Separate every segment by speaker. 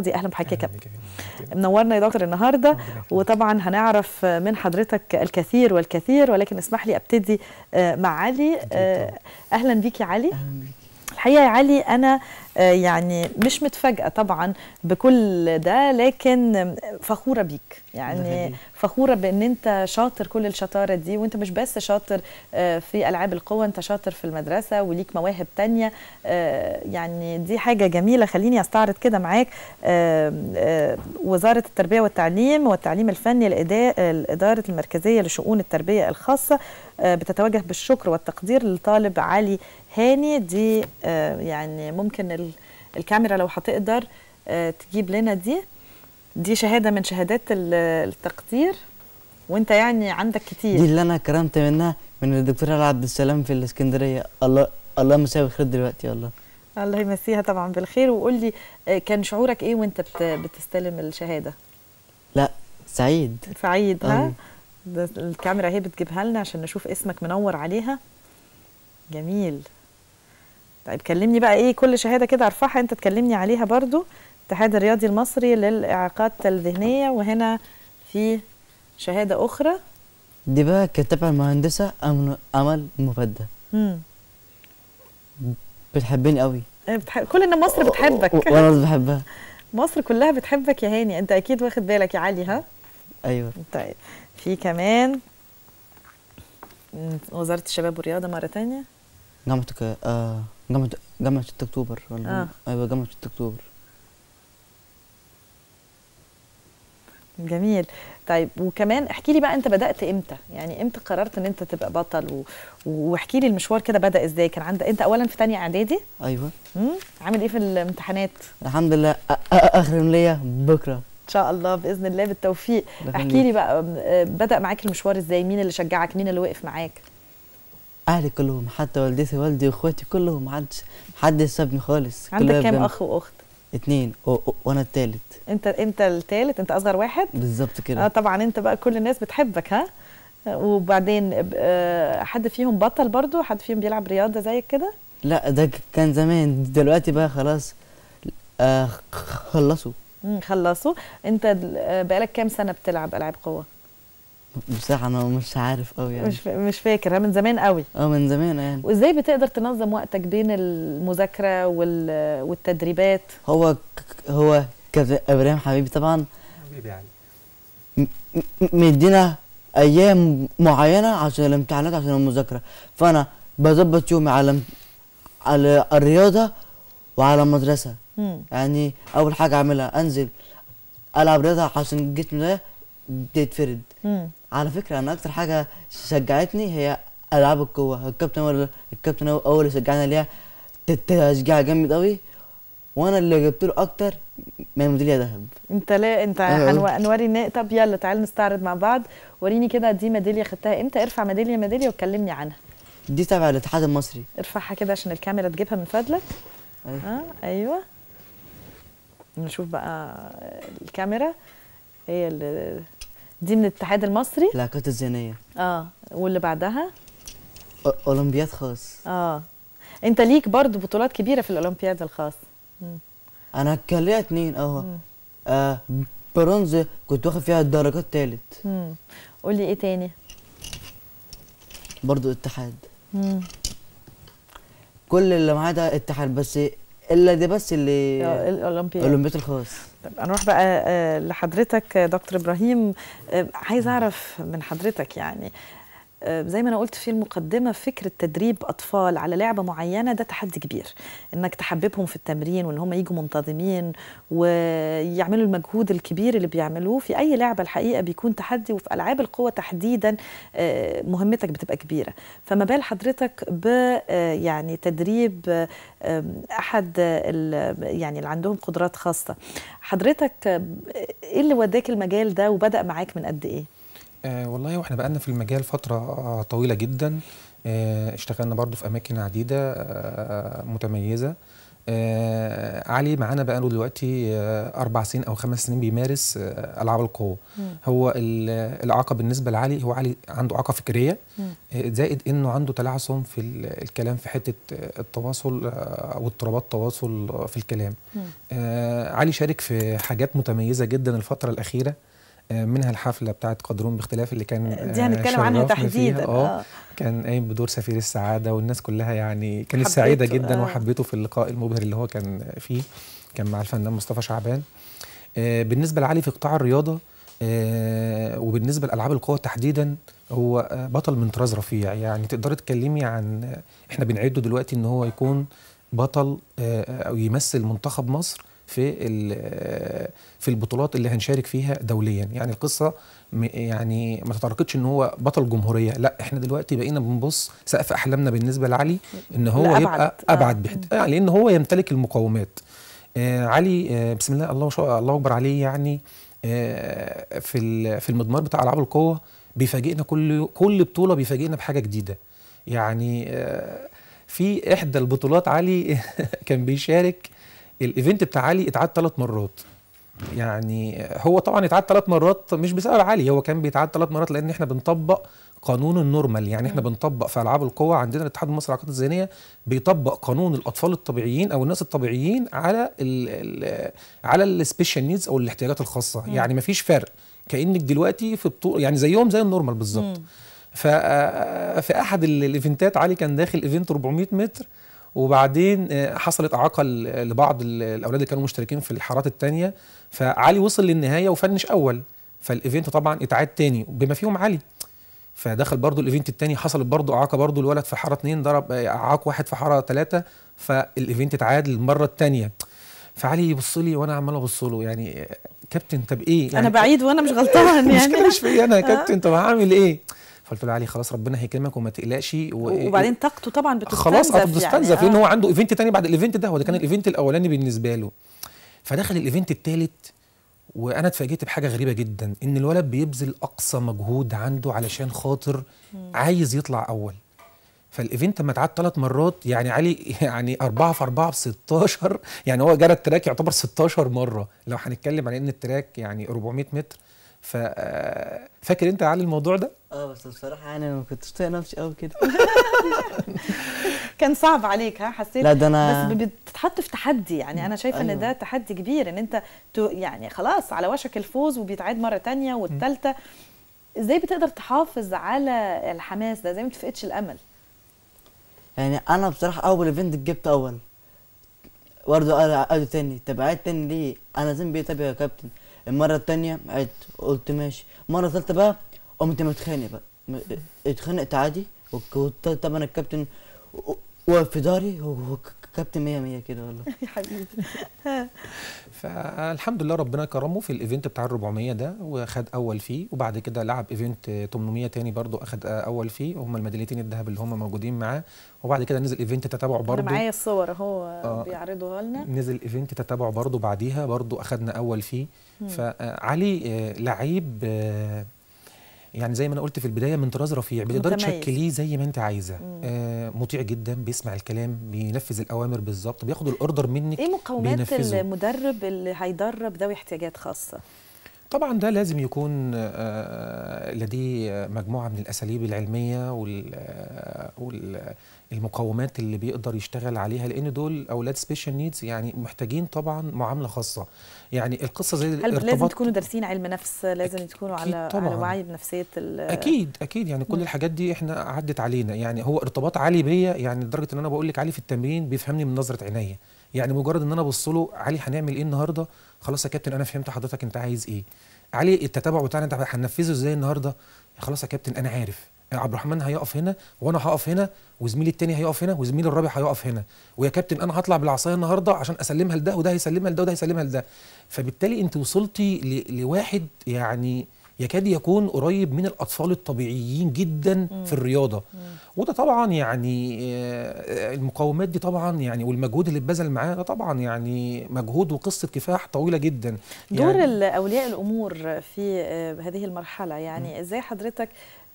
Speaker 1: دي اهلا بحضرتك يا كابتن منورنا يا دكتور النهارده وطبعا هنعرف من حضرتك الكثير والكثير ولكن اسمح لي ابتدي آه، مع علي آه، اهلا بيك يا علي اهلا بيك الحقيقه يا علي انا آه، يعني مش متفاجأة طبعا بكل ده لكن فخوره بيك يعني فخوره بان انت شاطر كل الشطاره دي وانت مش بس شاطر آه، في العاب القوة انت شاطر في المدرسه وليك مواهب تانية آه، يعني دي حاجه جميله خليني استعرض كده معاك وزاره التربيه والتعليم والتعليم الفني الإدارة المركزيه لشؤون التربيه الخاصه بتتوجه بالشكر والتقدير للطالب علي هاني دي آه، يعني ممكن الكاميرا لو هتقدر آه، تجيب لنا دي دي شهاده من شهادات التقدير وانت يعني عندك كتير دي اللي
Speaker 2: انا كرمت منها من الدكتور عبد السلام في الاسكندريه الله الله مساها بالخير دلوقتي والله
Speaker 1: الله يمسيها طبعا بالخير وقول لي آه، كان شعورك ايه وانت بتستلم الشهاده
Speaker 2: لا سعيد
Speaker 1: سعيد ها الكاميرا اهي بتجيبها لنا عشان نشوف اسمك منور عليها جميل طيب كلمني بقى ايه كل شهاده كده ارفعها انت تكلمني عليها برضو الاتحاد الرياضي المصري للاعاقات الذهنيه وهنا في شهاده اخرى
Speaker 2: دي بقى كتبها المهندسه امل مبدع بتحبني قوي
Speaker 1: آه، بتحب... كل ان مصر بتحبك وانا بحبها مصر كلها بتحبك يا هاني انت اكيد واخد بالك يا علي ها ايوه طيب في كمان وزاره الشباب والرياضه مره ثانيه
Speaker 2: نعم آه جامعه جامعه 6 اكتوبر ولا آه. ايوه جامعه 6 اكتوبر
Speaker 1: جميل طيب وكمان احكي لي بقى انت بدات امتى يعني امتى قررت ان انت تبقى بطل و... واحكي لي المشوار كده بدا ازاي كان عندك انت اولا في ثانيه اعدادي ايوه امم عامل ايه في الامتحانات
Speaker 2: الحمد لله اخر ليا بكره ان
Speaker 1: شاء الله باذن الله بالتوفيق احكي لي بقى بدا معاك المشوار ازاي مين اللي شجعك مين اللي وقف معاك
Speaker 2: اهلي كلهم حتى والدتي والدي واخواتي كلهم ما محدش حد سابني خالص عندك كام اخ واخت؟ اثنين وانا الثالث
Speaker 1: انت انت الثالث انت اصغر واحد
Speaker 2: بالظبط كده اه
Speaker 1: طبعا انت بقى كل الناس بتحبك ها وبعدين آه، حد فيهم بطل برضو حد فيهم بيلعب رياضه زيك كده
Speaker 2: لا ده كان زمان دلوقتي بقى خلاص آه خلصوا
Speaker 1: خلصوا انت آه، بقالك كام سنه بتلعب العاب قوه
Speaker 2: بصراحه انا مش عارف قوي يعني مش
Speaker 1: مش فاكر من زمان قوي
Speaker 2: اه من زمان يعني
Speaker 1: وازاي بتقدر تنظم وقتك بين المذاكره وال... والتدريبات
Speaker 2: هو ك... هو كابتن ابراهيم حبيبي طبعا حبيبي يعني مدينا ايام معينه عشان الامتحانات عشان المذاكره فانا بظبط يومي على على الرياضه وعلى المدرسه مم. يعني اول حاجه اعملها انزل العب رياضه عشان جسمي ده يتفرد على فكره انا اكتر حاجه شجعتني هي العاب القوه الكابتن أول الكابتن اول شجعنا ليها تشجيع جامد قوي وانا اللي جبت له اكتر من ميداليه ذهب
Speaker 1: انت لا انت آه. هنوري طب يلا تعال نستعرض مع بعض وريني كده دي ميداليه خدتها امتى ارفع ميداليه ميداليه وكلمني عنها
Speaker 2: دي تبع الاتحاد المصري
Speaker 1: ارفعها كده عشان الكاميرا تجيبها من فضلك ايوه آه ايوه نشوف بقى الكاميرا هي اللي دي من الاتحاد المصري
Speaker 2: العلاقات الزينيه
Speaker 1: اه واللي بعدها
Speaker 2: اولمبياد خاص
Speaker 1: اه انت ليك برضو بطولات كبيره في الاولمبياد الخاص مم.
Speaker 2: انا كان ليا اتنين اهو آه برونز كنت واخد فيها الدرجات
Speaker 1: قول لي ايه تاني
Speaker 2: برضو اتحاد مم. كل اللي معاه ده اتحاد بس الا دي بس اللي آه،
Speaker 1: الاولمبياد الاولمبياد الخاص طب اروح بقى آه، لحضرتك دكتور ابراهيم آه، عايز اعرف من حضرتك يعني آه، زي ما انا قلت في المقدمه فكره تدريب اطفال على لعبه معينه ده تحدي كبير انك تحببهم في التمرين وان هم يجوا منتظمين ويعملوا المجهود الكبير اللي بيعملوه في اي لعبه الحقيقه بيكون تحدي وفي العاب القوى تحديدا آه، مهمتك بتبقى كبيره فما بال حضرتك ب آه، يعني تدريب احد يعني اللي عندهم قدرات خاصه حضرتك ايه اللي وداك المجال ده وبدا معاك من قد ايه
Speaker 3: آه والله واحنا بقالنا في المجال فترة آه، طويلة جدا آه اشتغلنا برضو في أماكن عديدة آه متميزة آه علي معانا بقاله دلوقتي آه أربع سنين أو خمس سنين بيمارس آه ألعاب القوة هو الإعاقة بالنسبة لعلي هو علي عنده إعاقة فكرية آه زائد إنه عنده تلعثم في الكلام في حتة آه، التواصل أو آه اضطرابات تواصل آه، في الكلام آه علي شارك في حاجات متميزة جدا الفترة الأخيرة آه، منها الحفله بتاعت قدرون باختلاف اللي كان آه، دي هنتكلم آه، عنها تحديدا اه كان قايم بدور سفير السعاده والناس كلها يعني كانت سعيده جدا آه. وحبيته في اللقاء المبهر اللي هو كان فيه كان مع الفنان مصطفى شعبان بالنسبه لعلي في قطاع الرياضه وبالنسبه لالعاب القوى تحديدا هو بطل من طراز رفيع يعني تقدري تكلمي عن احنا بنعده دلوقتي ان هو يكون بطل او يمثل منتخب مصر في في البطولات اللي هنشارك فيها دوليا يعني القصه يعني ما تتركتش ان هو بطل جمهوريه لا احنا دلوقتي بقينا بنبص سقف احلامنا بالنسبه لعلي ان هو لا يبقى ابعد بحد آه. لان هو يمتلك المقومات آه علي آه بسم الله الله شاء الله اكبر عليه يعني آه في في المضمار بتاع العاب القوه بيفاجئنا كل كل بطوله بيفاجئنا بحاجه جديده يعني آه في احدى البطولات علي كان بيشارك الايفنت بتاع علي اتعاد ثلاث مرات يعني هو طبعا اتعاد ثلاث مرات مش بسبب علي هو كان بيتعاد ثلاث مرات لان احنا بنطبق قانون النورمال يعني احنا بنطبق في العاب القوى عندنا الاتحاد المصري للعلاقات الذهنيه بيطبق قانون الاطفال الطبيعيين او الناس الطبيعيين على الـ على السبيشال نيدز او الاحتياجات الخاصه مم. يعني مفيش فرق كانك دلوقتي في بطوله يعني زيهم زي النورمال بالظبط ففي احد الايفنتات علي كان داخل ايفنت 400 متر وبعدين آه، حصلت اعاقه لبعض الاولاد اللي كانوا مشتركين في الحارات الثانيه فعلي وصل للنهايه وفنش اول فالايفنت طبعا اتعاد تاني بما فيهم علي فدخل برضه الايفنت الثاني حصلت برضه اعاقه برضه الولد في حاره اثنين ضرب آه، اعاق واحد في حاره ثلاثه فالايفنت اتعاد للمره الثانيه فعلي يبص لي وانا عمال ابص له يعني آه، كابتن طب ايه يعني انا بعيد
Speaker 1: وانا مش غلطان يعني مش فيا انا يا كابتن
Speaker 3: طب هعمل ايه فقلت له علي خلاص ربنا هيكرمك وما تقلقش و... وبعدين
Speaker 1: طاقته طبعا بتستنزف خلاص آه، يعني، بتستنزف يعني لان هو
Speaker 3: عنده ايفنت تاني بعد الايفنت ده هو ده كان الايفنت الاولاني بالنسبه له فدخل الايفنت الثالث وانا اتفاجئت بحاجه غريبه جدا ان الولد بيبذل اقصى مجهود عنده علشان خاطر عايز يطلع اول فالايفنت لما اتعاد ثلاث مرات يعني علي يعني 4 في 4 في 16 يعني هو جرى التراك يعتبر 16 مره لو هنتكلم على ان التراك يعني 400 متر آه، فاكر انت علي الموضوع ده؟ اه بس بصراحه انا يعني ما كنتش طايق نفسي قوي كده
Speaker 1: كان صعب عليك ها حسيت لا ده انا بس بتتحط في تحدي يعني انا شايفه أيوة. ان ده أيوه. تحدي كبير ان انت يعني خلاص على وشك الفوز وبيتعاد مره تانية والثالثه ازاي بتقدر تحافظ على الحماس ده ازاي ما تفقدش الامل
Speaker 2: يعني انا بصراحه اول ايفنت جبت اول برضه قالوا تاني تبعات تاني ليه انا زين بيتابع يا كابتن المره التانية قعدت قلت ماشي المره الثالثه بقى قمت متخانق بقى اتخانقت عادي وطبعا الكابتن واقف في داري كابتن 100 100 كده والله يا حبيبي
Speaker 3: فالحمد لله ربنا كرمه في الايفنت بتاع ال 400 ده وخد اول فيه وبعد كده لعب ايفنت 800 تاني برضه اخد اول فيه هم الميداليتين الذهب اللي هم موجودين معاه وبعد كده نزل ايفنت تتابعه برضه معايا
Speaker 1: الصور اهو آه بيعرضوها لنا
Speaker 3: نزل ايفنت تتابعه برضه بعديها برضه اخدنا اول فيه فعلي آه، لعيب آه، يعني زي ما انا قلت في البدايه من طراز رفيع بتقدري تشكليه زي ما انت عايزه آه مطيع جدا بيسمع الكلام بينفذ الاوامر بالظبط بياخد الاوردر منك ايه مقومات
Speaker 1: المدرب اللي هيدرب ذوي احتياجات خاصه
Speaker 3: طبعا ده لازم يكون آه، لديه مجموعه من الاساليب العلميه وال آه، المقومات اللي بيقدر يشتغل عليها لان دول اولاد سبيشال نيدز يعني محتاجين طبعا معامله خاصه يعني القصه زي هل لازم تكونوا
Speaker 1: دارسين علم نفس لازم تكونوا على طبعاً. على وعي بنفسيه اكيد
Speaker 3: اكيد يعني كل الحاجات دي احنا عدت علينا يعني هو ارتباط علي بيا يعني لدرجه ان انا بقول لك علي في التمرين بيفهمني من نظره عينيا يعني مجرد ان انا ابص له علي هنعمل ايه النهارده خلاص يا كابتن انا فهمت حضرتك انت عايز ايه علي التتابع بتاعنا انت هننفذه ازاي النهارده خلاص يا كابتن انا عارف عبد الرحمن هيقف هنا وانا هقف هنا وزميلي التاني هيقف هنا وزميلي الرابع هيقف هنا ويا كابتن انا هطلع بالعصايه النهارده عشان اسلمها لده وده هيسلمها لده وده هيسلمها لده فبالتالي انت وصلتي ل... لواحد يعني يكاد يكون قريب من الاطفال الطبيعيين جدا مم. في الرياضه مم. وده طبعا يعني آه، المقاومات دي طبعا يعني والمجهود اللي اتبذل معاه ده طبعا يعني مجهود وقصه كفاح طويله جدا دور
Speaker 1: يعني اولياء الامور في آه، هذه المرحله يعني ازاي حضرتك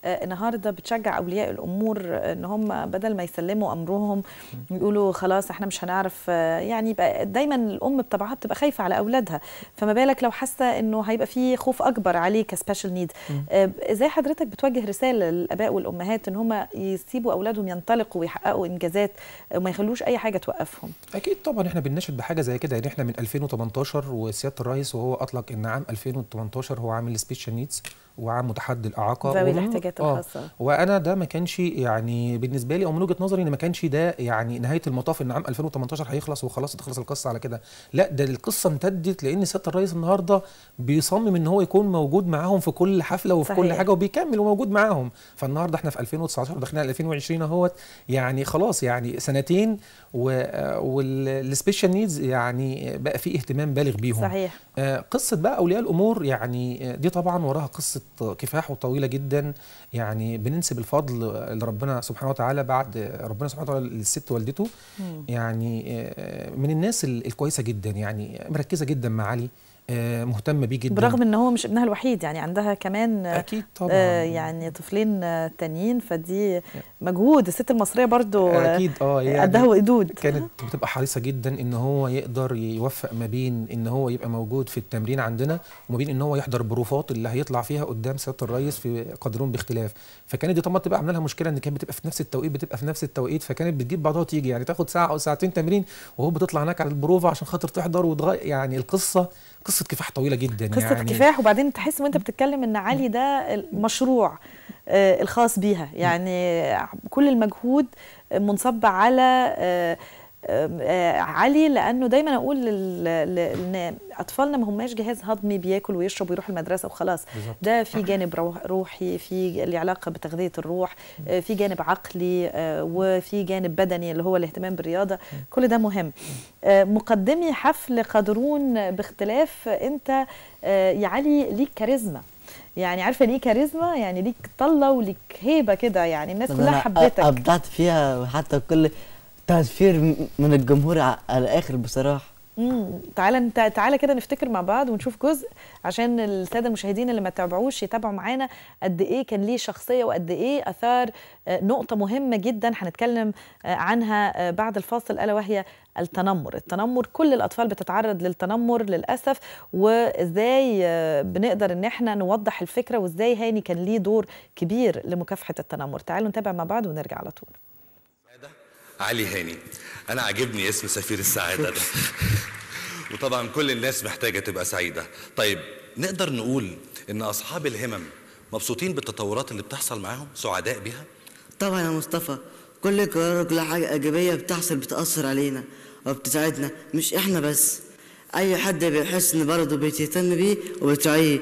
Speaker 1: آه، النهارده بتشجع اولياء الامور آه، ان هم بدل ما يسلموا امرهم يقولوا خلاص احنا مش هنعرف آه، يعني دايما الام بطبعها بتبقى خايفه على اولادها فما بالك لو حاسه انه هيبقى في خوف اكبر عليه كسبيشال نيد ازاي حضرتك بتوجه رساله للاباء والامهات ان هم يسيبوا اولادهم ينطلقوا ويحققوا انجازات وما يخلوش اي حاجه توقفهم
Speaker 3: اكيد طبعا احنا بنناشد بحاجه زي كده يعني احنا من 2018 وسياده الرئيس وهو اطلق ان عام 2018 هو عام السبيشال نيدز وعام متحدي الاعاقه ذوي الاحتياجات الحاجات آه. الخاصه آه. وانا ده ما كانش يعني بالنسبه لي او من وجهه نظري ان ما كانش ده يعني نهايه المطاف ان عام 2018 هيخلص وخلاص تخلص القصه على كده لا ده القصه امتدت لان سياده الرئيس النهارده بيصمم ان هو يكون موجود معاهم في كل حفله وفي صحيح. كل حاجه وبيكمل وموجود معاهم فالنهارده احنا في 2019 داخلين على 2020 اهوت يعني خلاص يعني سنتين والسبيشال نيدز يعني بقى في اهتمام بالغ بيهم صحيح آه، قصه بقى اولياء الامور يعني دي طبعا وراها قصه كفاح وطويله جدا يعني بننسب الفضل لربنا سبحانه وتعالى بعد ربنا سبحانه وتعالى للست والدته يعني آه، من الناس الكويسه جدا يعني مركزه جدا مع علي آه، مهتمه بيه جدا برغم
Speaker 1: ان هو مش ابنها الوحيد يعني عندها كمان اكيد طبعا آه، يعني طفلين آه، تانيين فدي مجهود الست المصريه برضو اكيد
Speaker 3: اه يعني قدها وقدود كانت بتبقى حريصه جدا ان هو يقدر يوفق ما بين ان هو يبقى موجود في التمرين عندنا وما بين ان هو يحضر بروفات اللي هيطلع فيها قدام سياده الرئيس في قدرون باختلاف فكانت دي طبعا بتبقى عامله لها مشكله ان كانت بتبقى في نفس التوقيت بتبقى في نفس التوقيت فكانت بتجيب بعضها وتيجي يعني تاخد ساعه او ساعتين تمرين وهو بتطلع هناك على البروفه عشان خاطر تحضر وتغير يعني القصه قصه كفاح طويله جدا قصة يعني قصه كفاح
Speaker 1: وبعدين تحس وانت بتتكلم ان علي ده المشروع آه، الخاص بيها يعني كل المجهود منصب على آه، آه، عالي لانه دايما اقول لان اطفالنا ما هماش جهاز هضمي بياكل ويشرب ويروح المدرسه وخلاص ده في جانب روحي في اللي علاقه بتغذيه الروح آه، في جانب عقلي آه، وفي جانب بدني اللي هو الاهتمام بالرياضه كل ده مهم مقدمي حفل قادرون باختلاف انت يا علي ليك كاريزما يعني عارفه ليه كاريزما يعني ليك طله وليك هيبه كده يعني الناس كلها حبتك
Speaker 2: ابدعت فيها حتى كل تأثير من الجمهور على الاخر بصراحه
Speaker 1: امم تعالى تعالى كده نفتكر مع بعض ونشوف جزء عشان الساده المشاهدين اللي ما تابعوش يتابعوا معانا قد ايه كان ليه شخصيه وقد ايه اثار آه، نقطه مهمه جدا هنتكلم آه، عنها آه، بعد الفاصل الا وهي التنمر التنمر كل الاطفال بتتعرض للتنمر للاسف وازاي بنقدر ان احنا نوضح الفكره وازاي هاني كان ليه دور كبير لمكافحه التنمر تعالوا نتابع مع بعض ونرجع على طول علي هاني انا عاجبني اسم سفير السعاده ده وطبعا كل الناس محتاجه تبقى سعيده طيب نقدر نقول ان اصحاب الهمم مبسوطين
Speaker 2: بالتطورات اللي بتحصل معاهم سعداء بيها طبعا يا مصطفى كل قرار كل حاجه ايجابيه بتحصل بتاثر علينا وبتساعدنا مش احنا بس اي حد بيحس ان برضه بيتهتم بيه وبتعيه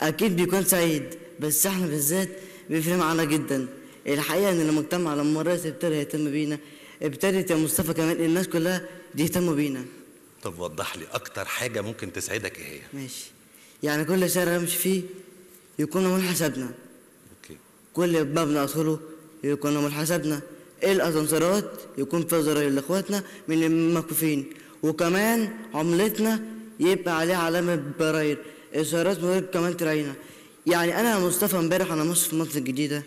Speaker 2: اكيد بيكون سعيد بس احنا بالذات بيفرق معانا جدا الحقيقه ان المجتمع لما مرات ابتدى يهتم بينا ابتدت يا مصطفى كمان الناس كلها يهتموا بينا
Speaker 1: طب وضح لي اكتر حاجه ممكن تسعدك ايه هي
Speaker 2: ماشي يعني كل شارع نمشي فيه يكون من حسابنا اوكي كل باب ندخله يكون من حسابنا الاسانسيرات يكون فيها زراير لاخواتنا من المكفين وكمان عملتنا يبقى عليها علامه براير اشارات مغرب كمان تراعينا يعني انا يا مصطفى امبارح انا مصر في مصر الجديده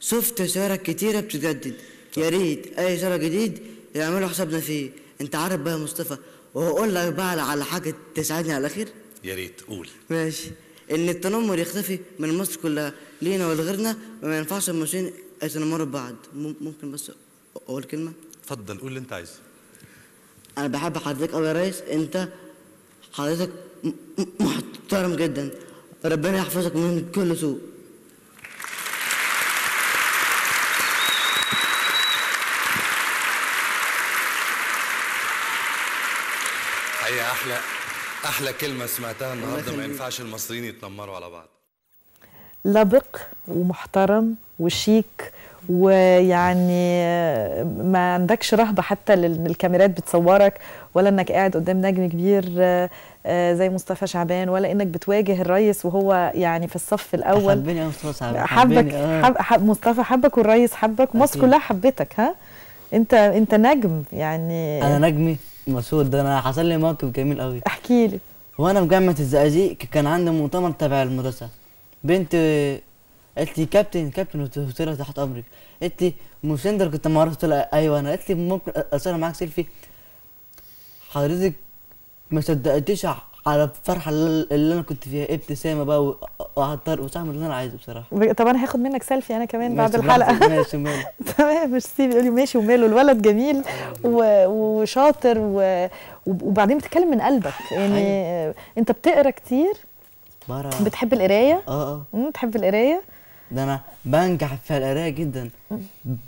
Speaker 2: شفت شوارع كتيره بتتجدد يا ريت اي شارع جديد يعملوا حسابنا فيه انت عارف بقى يا مصطفى وهقول لك بقى على حاجه تساعدني على الاخير
Speaker 1: يا ريت قول
Speaker 2: ماشي ان التنمر يختفي من مصر كلها لينا ولغيرنا وما ينفعش المصريين يتنمروا ببعض ممكن بس اقول كلمه
Speaker 3: اتفضل قول اللي انت عايزه
Speaker 2: انا بحب حضرتك قوي يا ريس انت حضرتك محترم جدا ربنا يحفظك من كل سوء
Speaker 1: الحقيقه احلى احلى كلمه سمعتها النهارده ما ينفعش المصريين يتنمروا على بعض لبق ومحترم وشيك ويعني ما عندكش رهبه حتى ان الكاميرات بتصورك ولا انك قاعد قدام نجم كبير آه، زي مصطفى شعبان ولا انك بتواجه الريس وهو يعني في الصف الاول حبني يا مصطفى شعبان حبك آه. حب مصطفى حبك والريس حبك مصر كلها حبتك ها انت انت نجم يعني انا
Speaker 2: نجمي مسعود ده انا حصل لي موقف جميل قوي احكي لي وانا في جامعه الزقازيق كان عندي مؤتمر تبع المدرسه بنت قالت لي كابتن كابتن قلت لها تحت امرك قالت لي مسندر كنت معروف قلت لها ايوه انا قالت لي ممكن اصور معاك سيلفي حضرتك ما صدقتيش على الفرحه اللي انا كنت فيها ابتسامه بقى وعلى الطرق وساعة اللي انا عايزه بصراحه
Speaker 1: طب انا هاخد منك سيلفي انا كمان بعد الحلقه ماشي وماله تمام ميرسي يقول لي ماشي وماله الولد جميل وشاطر و... وبعدين بتتكلم من قلبك يعني أيوة. انت بتقرا كتير
Speaker 2: برا. بتحب القرايه اه
Speaker 1: اه بتحب القرايه
Speaker 2: ده انا بنجح في القرايه جدا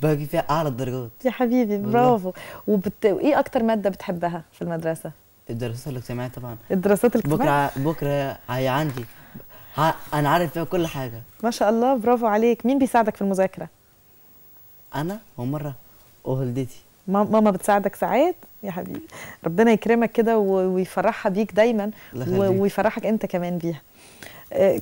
Speaker 2: باجي فيها اعلى الدرجات
Speaker 1: يا حبيبي برافو وبت... وايه اكتر ماده بتحبها في المدرسه
Speaker 2: الدراسات الاجتماعيه طبعا الدراسات الاجتماعيه بكره بكره هي عندي انا عارف فيها كل حاجه
Speaker 1: ما شاء الله برافو عليك مين بيساعدك في المذاكره
Speaker 2: انا ومره والدتي
Speaker 1: ماما بتساعدك ساعات يا حبيبي ربنا يكرمك كده ويفرحها بيك دايما ويفرحك انت كمان بيها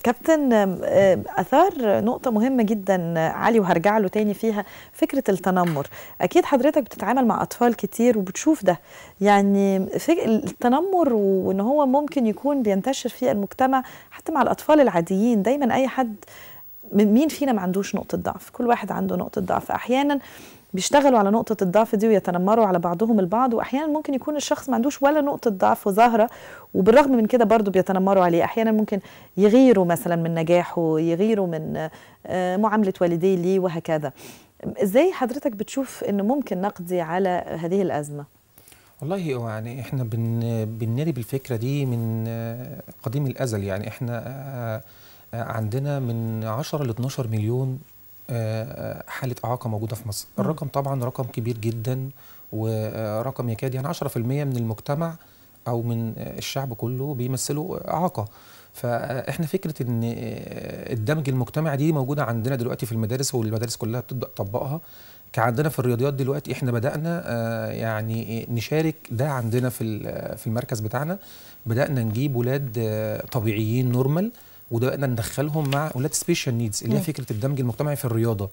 Speaker 1: كابتن آه، اثار نقطه مهمه جدا علي وهرجع له تاني فيها فكره التنمر اكيد حضرتك بتتعامل مع اطفال كتير وبتشوف ده يعني التنمر وان هو ممكن يكون بينتشر في المجتمع حتى مع الاطفال العاديين دايما اي حد مين فينا ما عندوش نقطه ضعف كل واحد عنده نقطه ضعف احيانا بيشتغلوا على نقطة الضعف دي ويتنمروا على بعضهم البعض وأحيانا ممكن يكون الشخص ما عندوش ولا نقطة ضعف ظاهرة وبالرغم من كده برضه بيتنمروا عليه أحيانا ممكن يغيروا مثلا من نجاحه يغيروا من آه، معاملة والديه ليه وهكذا إزاي حضرتك بتشوف أنه ممكن نقضي على هذه الأزمة؟
Speaker 3: والله يعني احنا بن بننادي بالفكره دي من آه، قديم الازل يعني احنا آه، عندنا من 10 ل 12 مليون آه، حاله اعاقه موجوده في مصر الرقم طبعا رقم كبير جدا ورقم يكاد يعني 10% من المجتمع او من الشعب كله بيمثلوا اعاقه فاحنا فكره ان الدمج المجتمعي دي موجوده عندنا دلوقتي في المدارس والمدارس كلها بتبدا تطبقها كعندنا في الرياضيات دلوقتي احنا بدانا آه، يعني نشارك ده عندنا في في المركز بتاعنا بدانا نجيب ولاد آه، طبيعيين نورمال وبدانا ندخلهم مع اولاد سبيشال نيدز اللي هي فكره الدمج المجتمعي في الرياضه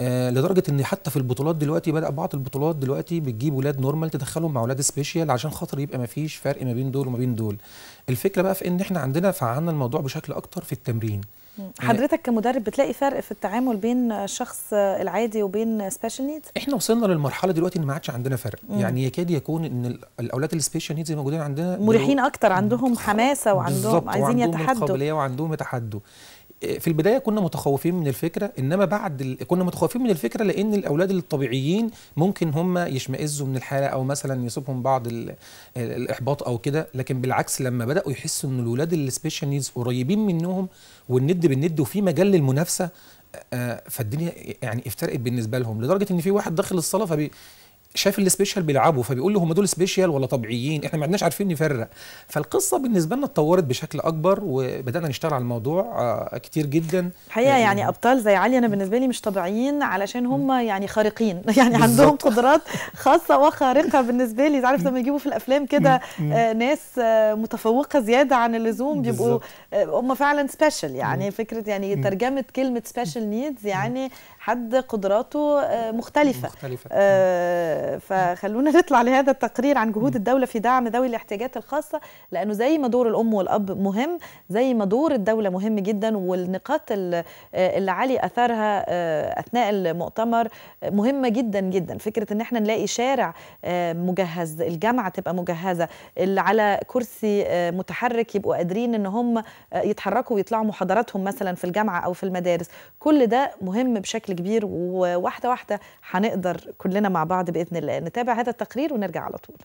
Speaker 3: آه لدرجه ان حتى في البطولات دلوقتي بدا بعض البطولات دلوقتي بتجيب ولاد نورمال تدخلهم مع اولاد سبيشال عشان خاطر يبقى ما فيش فرق ما بين دول وما بين دول الفكره بقى في ان احنا عندنا فعلنا الموضوع بشكل اكتر في التمرين
Speaker 1: حضرتك كمدرب بتلاقي فرق في التعامل بين الشخص العادي وبين سبيشال نيدز
Speaker 3: احنا وصلنا للمرحله دلوقتي ان ما عادش عندنا فرق مم. يعني يكاد يكون ان الاولاد السبيشال نيدز موجودين عندنا مريحين
Speaker 1: اكتر عندهم حماسه وعندهم عايزين يتحدوا وعندهم قابليه
Speaker 3: وعندهم يتحدوا في البدايه كنا متخوفين من الفكره انما بعد ال... كنا متخوفين من الفكره لان الاولاد الطبيعيين ممكن هم يشمئزوا من الحاله او مثلا يصيبهم بعض ال... الاحباط او كده لكن بالعكس لما بداوا يحسوا ان الاولاد السبيشال نيدز قريبين منهم والند بالند وفي مجال للمنافسه فالدنيا يعني افترقت بالنسبه لهم لدرجه ان في واحد داخل الصلاه فبي شاف السبيشال بيلعبوا فبيقول له هم دول سبيشال ولا طبيعيين احنا ما عدناش عارفين نفرق فالقصه بالنسبه لنا اتطورت بشكل اكبر وبدانا نشتغل على الموضوع آه، كتير جدا الحقيقه آه، يعني, يعني
Speaker 1: ابطال زي علي انا بالنسبه لي مش طبيعيين علشان هم يعني خارقين يعني بالزبط. عندهم قدرات خاصه وخارقه بالنسبه لي عارف لما يجيبوا في الافلام كده آه، ناس متفوقه زياده عن اللزوم بيبقوا هم فعلا سبيشال يعني فكره يعني ترجمه كلمه سبيشال نيدز يعني حد قدراته مختلفه, مختلفة. آه فخلونا نطلع لهذا التقرير عن جهود الدولة في دعم ذوي الاحتياجات الخاصة لأنه زي ما دور الأم والأب مهم زي ما دور الدولة مهم جدا والنقاط آه، اللي علي أثرها آه، أثناء المؤتمر مهمة جدا جدا فكرة إن احنا نلاقي شارع آه، مجهز الجامعة تبقى مجهزة اللي على كرسي متحرك يبقوا قادرين إن هم يتحركوا ويطلعوا محاضراتهم مثلا في الجامعة أو في المدارس كل ده مهم بشكل كبير وواحدة واحدة هنقدر كلنا مع بعض بإذن باذن الله نتابع هذا التقرير ونرجع على طول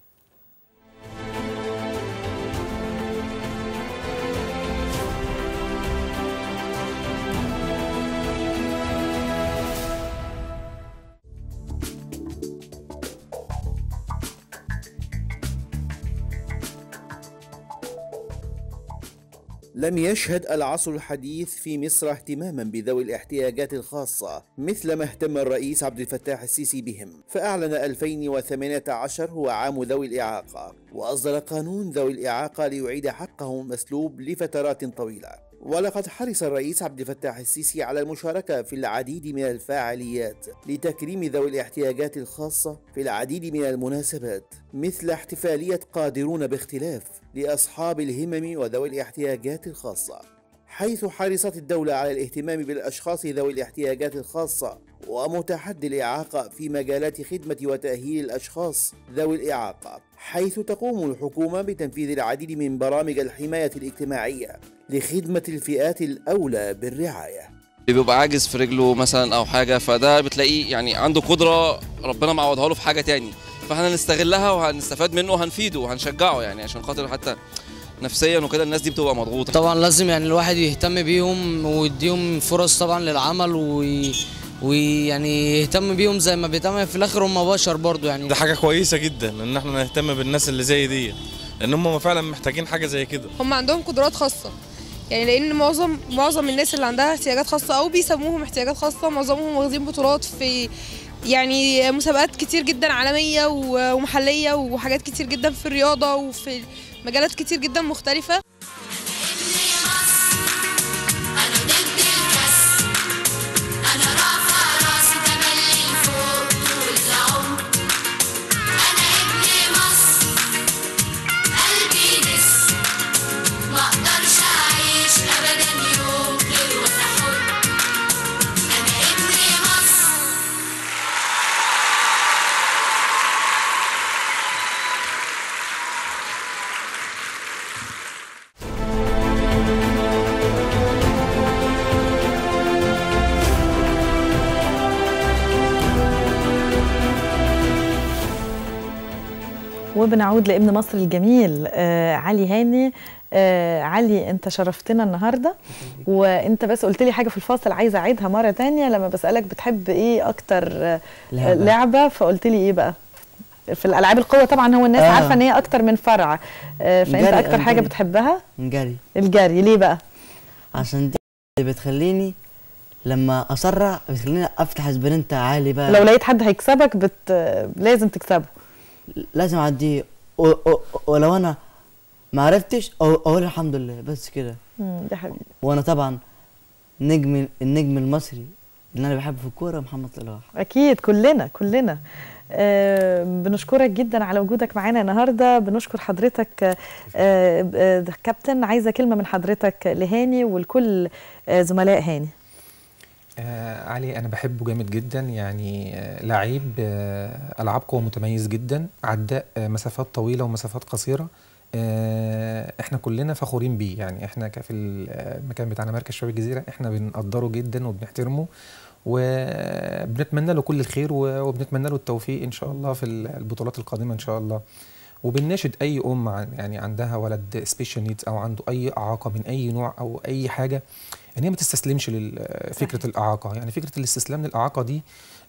Speaker 3: لم يشهد العصر الحديث في مصر اهتماما بذوي الاحتياجات الخاصة مثل ما اهتم الرئيس عبد الفتاح السيسي بهم فأعلن 2018 هو عام ذوي الإعاقة وأصدر قانون ذوي الإعاقة ليعيد حقهم مسلوب لفترات طويلة ولقد حرص الرئيس عبد الفتاح السيسي على المشاركة في العديد من الفعاليات لتكريم ذوي الاحتياجات الخاصة في العديد من المناسبات مثل احتفالية قادرون باختلاف لأصحاب الهمم وذوي الاحتياجات الخاصة حيث حرصت الدولة على الاهتمام بالأشخاص ذوي الاحتياجات الخاصة ومتحدي الإعاقة في مجالات خدمة وتأهيل الأشخاص ذوي الإعاقة حيث تقوم الحكومة بتنفيذ العديد من برامج الحماية الاجتماعية لخدمة الفئات الأولى بالرعاية اللي بيبقى عاجز في رجله مثلا او حاجه فده بتلاقيه يعني عنده قدره ربنا معوضها له في حاجه تاني فاحنا نستغلها وهنستفاد منه وهنفيده وهنشجعه يعني عشان خاطر حتى نفسيا وكده الناس دي بتبقى مضغوطه طبعا
Speaker 2: لازم يعني الواحد يهتم بيهم ويديهم فرص طبعا للعمل وي... ويعني يهتم بيهم زي ما بيهتم في الاخر هم بشر برضو يعني
Speaker 3: ده حاجه كويسه جدا ان احنا نهتم بالناس اللي زي دي لان هم فعلا محتاجين حاجه زي كده
Speaker 1: هم عندهم قدرات خاصه يعني لان معظم معظم الناس اللي عندها احتياجات خاصه او بيسموهم احتياجات خاصه معظمهم واخدين بطولات في يعني مسابقات كتير جدا عالميه ومحليه وحاجات كتير جدا في الرياضه وفي مجالات كتير جدا مختلفه بنعود لابن مصر الجميل آه علي هاني آه علي انت شرفتنا النهارده وانت بس قلت لي حاجه في الفاصل عايزه اعيدها مره تانية لما بسالك بتحب ايه اكتر آه، لعبه, لعبة فقلت لي ايه بقى في الالعاب القوه طبعا هو الناس آه. عارفه ان هي اكتر من فرع آه فانت اكتر الجري. حاجه بتحبها
Speaker 2: الجري الجري ليه بقى عشان دي بتخليني لما اسرع بتخليني افتح سبرنت عالي بقى لو لقيت حد هيكسبك بت... لازم تكسبه لازم اعديه ولو انا ما عرفتش اقول الحمد لله بس كده ده حبيبي وانا طبعا نجم النجم المصري اللي انا بحبه في الكوره محمد صلاح اكيد كلنا كلنا أه
Speaker 1: بنشكرك جدا على وجودك معانا النهارده بنشكر حضرتك أه أه, آه، كابتن عايزه كلمه من حضرتك لهاني ولكل آه، زملاء هاني
Speaker 3: آه علي انا بحبه جامد جدا يعني آه لعيب آه العاب قوه متميز جدا عداء آه مسافات طويله ومسافات قصيره آه احنا كلنا فخورين بيه يعني احنا في آه، المكان بتاعنا مركز شباب الجزيره احنا بنقدره جدا وبنحترمه وبنتمنى له كل الخير وبنتمنى له التوفيق ان شاء الله في البطولات القادمه ان شاء الله وبنناشد اي ام يعني عندها ولد سبيشال نيدز او عنده اي اعاقه من اي نوع او اي حاجه ان هي ما تستسلمش لفكره الاعاقه يعني فكره الاستسلام للاعاقه دي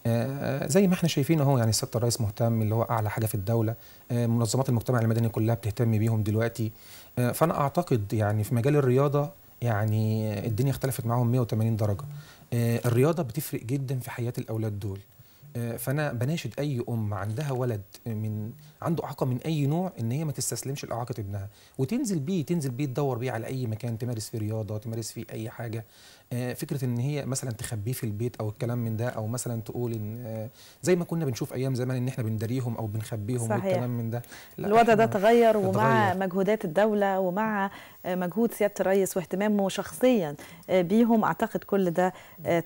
Speaker 3: آه، زي ما احنا شايفين اهو يعني سياده الرئيس مهتم اللي هو اعلى حاجه في الدوله آه، منظمات المجتمع المدني كلها بتهتم بيهم دلوقتي آه، فانا اعتقد يعني في مجال الرياضه يعني الدنيا اختلفت معاهم 180 درجه الرياضه بتفرق جدا في حياه الاولاد دول آه، فانا بناشد اي ام عندها ولد من عنده اعاقه من اي نوع ان هي ما تستسلمش لاعاقه ابنها وتنزل بيه تنزل بيه تدور بيه على اي مكان تمارس فيه رياضه تمارس فيه اي حاجه آه، فكره ان هي مثلا تخبيه في البيت او الكلام من ده او مثلا تقول ان آه، زي ما كنا بنشوف ايام زمان ان احنا بنداريهم او بنخبيهم صحيح. والكلام من ده الوضع ده تغير ومع
Speaker 1: تغير. مجهودات الدوله ومع آه، مجهود سياده الرئيس واهتمامه شخصيا بيهم اعتقد كل ده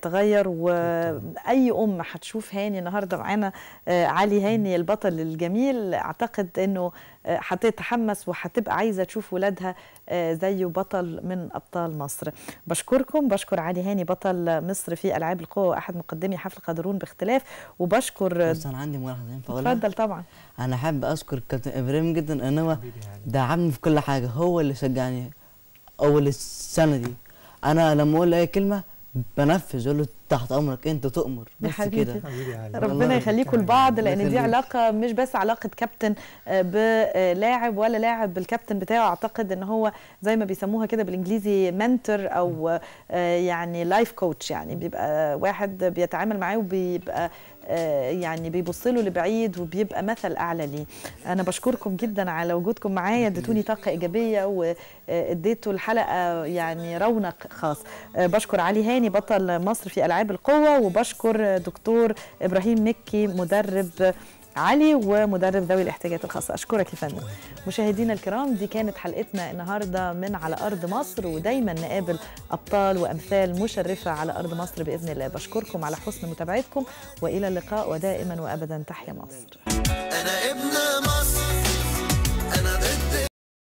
Speaker 1: تغير واي ام هتشوف هاني النهارده معانا علي هاني البطل الجميل اعتقد انه هتتحمس وهتبقى عايزه تشوف ولادها آه، زيه بطل من ابطال مصر بشكركم بشكر علي هاني بطل مصر في العاب القوى احد مقدمي حفل قادرون باختلاف وبشكر بس آه، انا عندي ملاحظه ينفع اتفضل
Speaker 2: طبعا انا حابب اشكر كابتن ابراهيم جدا ان هو دعمني في كل حاجه هو اللي شجعني اول السنه دي انا لما اقول اي كلمه بنفذ اقول له تحت امرك انت تؤمر بس كده يعني. ربنا يخليكم لبعض لان دي علاقه
Speaker 1: مش بس علاقه كابتن آه، بلاعب ولا لاعب بالكابتن بتاعه اعتقد ان هو زي ما بيسموها كده بالانجليزي منتور او آه، يعني لايف كوتش يعني بيبقى واحد بيتعامل معاه وبيبقى آه، يعني بيبص له لبعيد وبيبقى مثل اعلى ليه انا بشكركم جدا على وجودكم معايا اديتوني طاقه ايجابيه واديتوا آه، الحلقه يعني رونق خاص آه، بشكر علي هاني بطل مصر في العاب القوه وبشكر دكتور ابراهيم مكي مدرب علي ومدرب ذوي الاحتياجات الخاصه اشكرك يا فندم مشاهدينا الكرام دي كانت حلقتنا النهارده من على ارض مصر ودايما نقابل ابطال وامثال مشرفه على ارض مصر باذن الله بشكركم على حسن متابعتكم والى اللقاء ودائما وابدا تحيا مصر
Speaker 2: انا ابن مصر